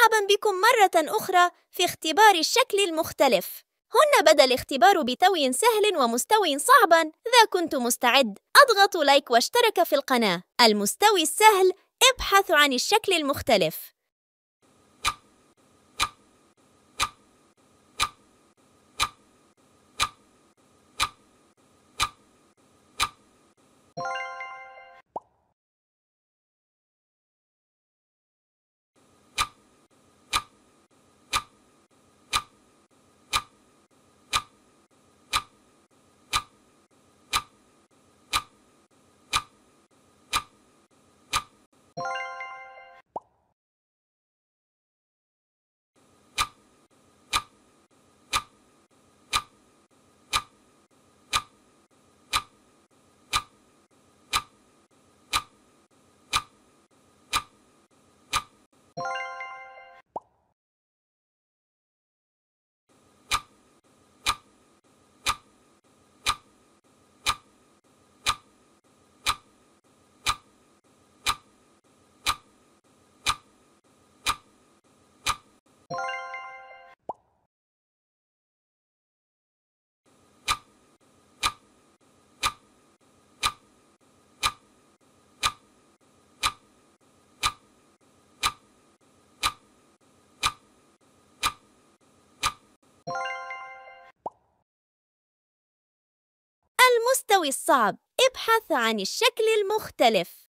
مرحبا بكم مرة أخرى في اختبار الشكل المختلف هنا بدا الاختبار بتوي سهل ومستوي صعبا إذا كنت مستعد اضغط لايك واشترك في القناة المستوي السهل ابحث عن الشكل المختلف المستوي الصعب ابحث عن الشكل المختلف